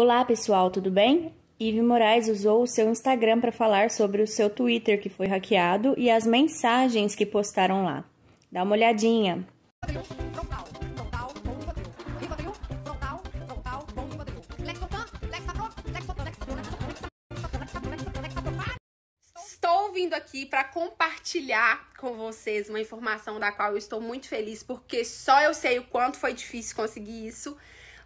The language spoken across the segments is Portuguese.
Olá pessoal, tudo bem? Ive Moraes usou o seu Instagram para falar sobre o seu Twitter que foi hackeado e as mensagens que postaram lá. Dá uma olhadinha. Estou vindo aqui para compartilhar com vocês uma informação da qual eu estou muito feliz, porque só eu sei o quanto foi difícil conseguir isso.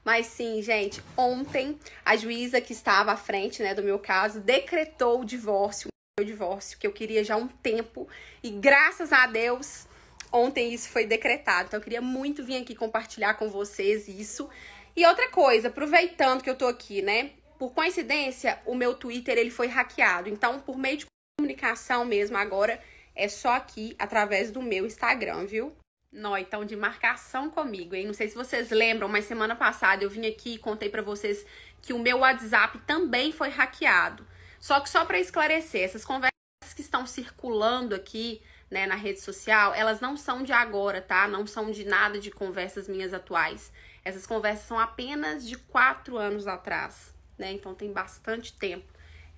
Mas sim, gente, ontem a juíza que estava à frente, né, do meu caso, decretou o divórcio, o divórcio que eu queria já há um tempo, e graças a Deus, ontem isso foi decretado. Então eu queria muito vir aqui compartilhar com vocês isso. E outra coisa, aproveitando que eu tô aqui, né? Por coincidência, o meu Twitter ele foi hackeado. Então, por meio de comunicação mesmo agora, é só aqui através do meu Instagram, viu? Nó, então, de marcação comigo, hein? Não sei se vocês lembram, mas semana passada eu vim aqui e contei para vocês que o meu WhatsApp também foi hackeado. Só que só para esclarecer, essas conversas que estão circulando aqui, né, na rede social, elas não são de agora, tá? Não são de nada de conversas minhas atuais. Essas conversas são apenas de quatro anos atrás, né? Então tem bastante tempo.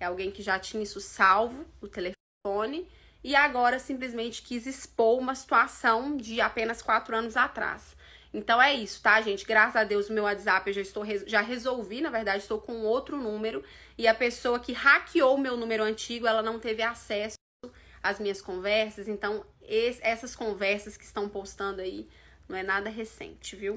É alguém que já tinha isso salvo o telefone e agora simplesmente quis expor uma situação de apenas quatro anos atrás. Então é isso, tá, gente? Graças a Deus, o meu WhatsApp eu já estou já resolvi, na verdade, estou com outro número e a pessoa que hackeou o meu número antigo, ela não teve acesso às minhas conversas. Então, essas conversas que estão postando aí não é nada recente, viu?